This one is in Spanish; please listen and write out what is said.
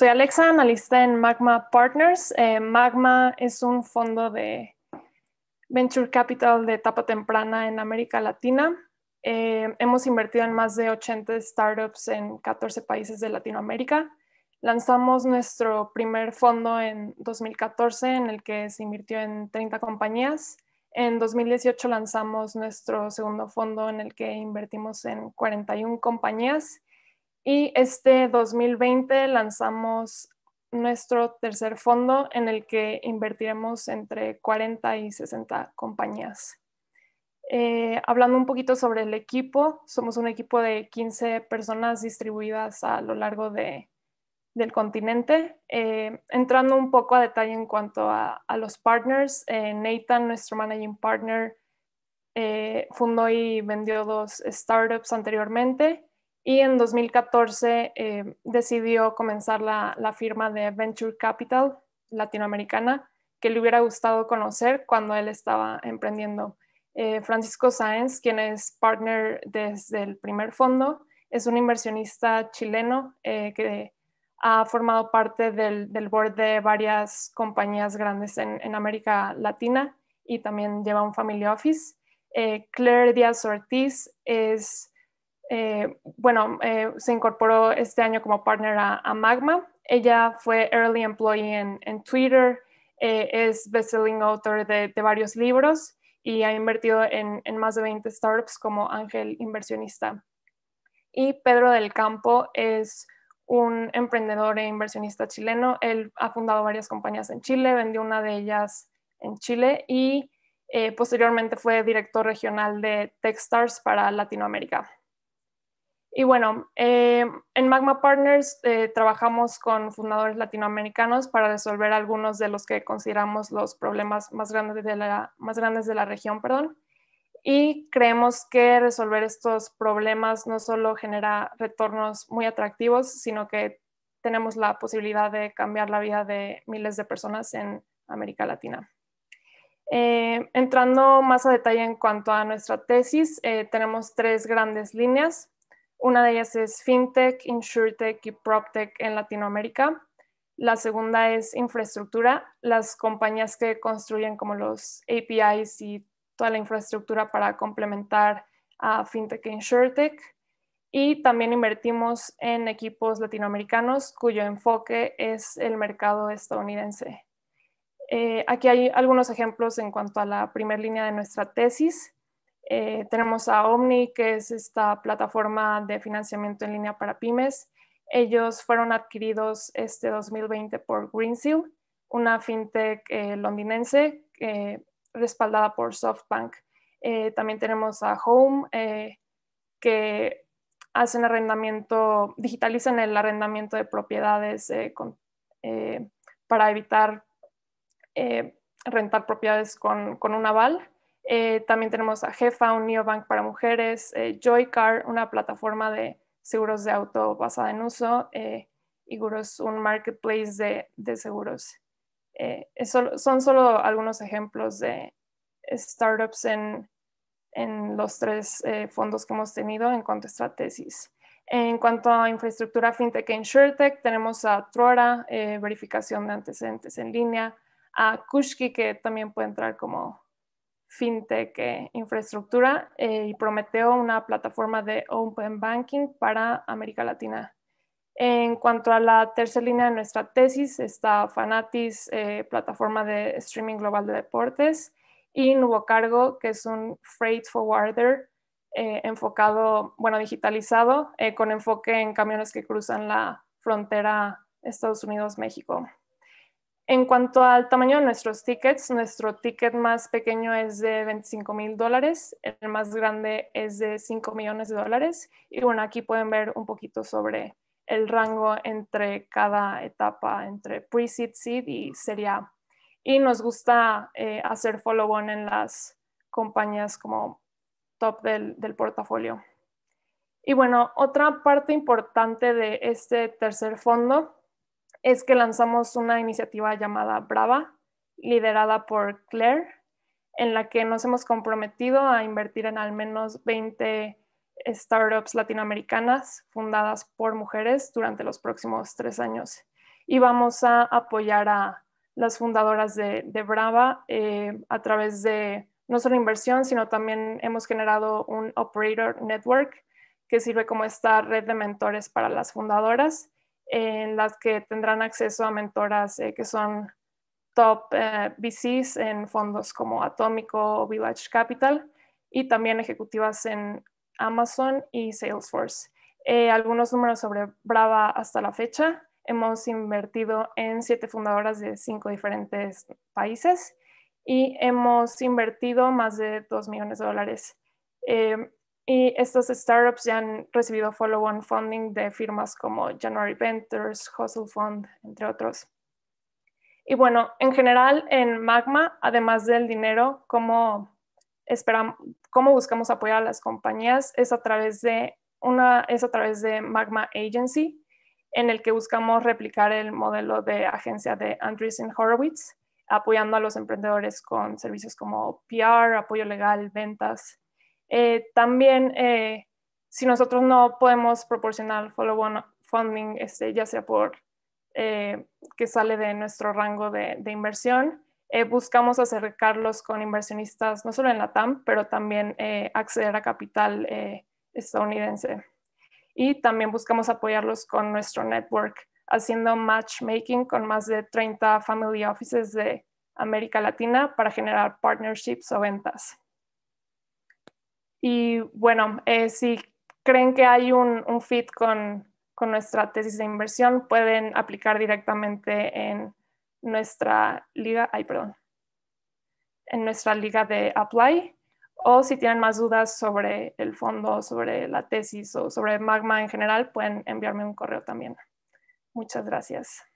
Soy Alexa, analista en Magma Partners. Eh, Magma es un fondo de venture capital de etapa temprana en América Latina. Eh, hemos invertido en más de 80 startups en 14 países de Latinoamérica. Lanzamos nuestro primer fondo en 2014 en el que se invirtió en 30 compañías. En 2018 lanzamos nuestro segundo fondo en el que invertimos en 41 compañías y este 2020 lanzamos nuestro tercer fondo en el que invertiremos entre 40 y 60 compañías. Eh, hablando un poquito sobre el equipo, somos un equipo de 15 personas distribuidas a lo largo del continente. Eh, entrando un poco a detalle en cuanto a, los partners, eh, Nathan, nuestro managing partner, fundó y vendió dos startups anteriormente y en 2014 eh, decidió comenzar la, la, firma de Venture Capital latinoamericana que le hubiera gustado conocer cuando él estaba emprendiendo. Eh, Francisco Sáenz, quien es partner desde el primer fondo, es un inversionista chileno eh, que ha formado parte del, board de varias compañías grandes en, en, América Latina y también lleva un family office. Claire Díaz Ortiz es eh, bueno, eh, se incorporó este año como partner a, Magma. Ella fue early employee en, Twitter, eh, es bestselling author de, varios libros y ha invertido en, en, más de 20 startups como ángel inversionista. Y Pedro del Campo es un emprendedor e inversionista chileno. Él ha fundado varias compañías en Chile, vendió una de ellas en Chile y posteriormente fue director regional de Techstars para Latinoamérica. Y bueno, eh, en Magma Partners eh, trabajamos con fundadores latinoamericanos para resolver algunos de los que consideramos los problemas más grandes de la, más grandes de la región. Perdón. Y creemos que resolver estos problemas no solo genera retornos muy atractivos, sino que tenemos la posibilidad de cambiar la vida de miles de personas en América Latina. Eh, entrando más a detalle en cuanto a nuestra tesis, tenemos tres grandes líneas. Una de ellas es FinTech, InsurTech y PropTech en Latinoamérica. La segunda es infraestructura, las compañías que construyen como los APIs y toda la infraestructura para complementar a FinTech e InsurTech. Y también invertimos en equipos latinoamericanos cuyo enfoque es el mercado estadounidense. Eh, aquí hay algunos ejemplos en cuanto a la primera línea de nuestra tesis. Eh, tenemos a Omni, que es esta plataforma de financiamiento en línea para pymes. Ellos fueron adquiridos este 2020 por Greensill, una fintech eh, londinense eh, respaldada por SoftBank. también tenemos a Home, que hacen arrendamiento, digitalizan el arrendamiento de propiedades para evitar rentar propiedades con, con un aval. Eh, también tenemos a Jefa, un neobank para mujeres, eh, Joycar, una plataforma de seguros de auto basada en uso, y eh, Gurus, un marketplace de, seguros. son solo algunos ejemplos de startups en, los tres fondos que hemos tenido en cuanto a esta tesis. En cuanto a infraestructura fintech e insurtech, tenemos a Trora, verificación de antecedentes en línea, a Kushki, que también puede entrar como fintech e infraestructura eh, y Prometeo, una plataforma de open banking para América Latina. En cuanto a la tercera línea de nuestra tesis, está Fanatis, eh, plataforma de streaming global de deportes, y Nuevo Cargo, que es un freight forwarder enfocado, bueno, digitalizado, con enfoque en camiones que cruzan la frontera Estados Unidos-México. En cuanto al tamaño de nuestros tickets, nuestro ticket más pequeño es de 25 mil dólares, el más grande es de 5 millones de dólares. Y bueno, aquí pueden ver un poquito sobre el rango entre cada etapa, entre pre-seed, seed y sería. Y nos gusta eh, hacer follow-on en las compañías como top del, del portafolio. Y bueno, otra parte importante de este tercer fondo es que lanzamos una iniciativa llamada Brava, liderada por Claire, en la que nos hemos comprometido a invertir en al menos 20 startups latinoamericanas fundadas por mujeres durante los próximos tres años. Y vamos a apoyar a las fundadoras de, Brava eh, a través de no solo inversión, sino también hemos generado un Operator Network que sirve como esta red de mentores para las fundadoras en las que tendrán acceso a mentoras eh, que son top eh, VCs en fondos como Atómico Village Capital y también ejecutivas en Amazon y Salesforce. Eh, algunos números sobre Brava hasta la fecha. Hemos invertido en siete fundadoras de cinco diferentes países y hemos invertido más de dos millones de dólares. Y estas startups ya han recibido follow-on funding de firmas como January Ventures, Hustle Fund, entre otros. Y bueno, en general en Magma, además del dinero, cómo, esperamos, cómo buscamos apoyar a las compañías es a través de una es a través de Magma Agency, en el que buscamos replicar el modelo de agencia de Andreessen Horowitz, apoyando a los emprendedores con servicios como PR, apoyo legal, ventas eh, también, eh, si nosotros no podemos proporcionar follow-on funding, este, ya sea por eh, que sale de nuestro rango de, de inversión, buscamos acercarlos con inversionistas, no solo en la TAM, pero también acceder a capital estadounidense. Y también buscamos apoyarlos con nuestro network, haciendo matchmaking con más de 30 family offices de América Latina para generar partnerships o ventas. Y bueno, eh, si creen que hay un, fit con, nuestra tesis de inversión, pueden aplicar directamente en nuestra liga, ay, en nuestra liga de Apply. O si tienen más dudas sobre el fondo, sobre la tesis o sobre Magma en general, pueden enviarme un correo también. Muchas gracias.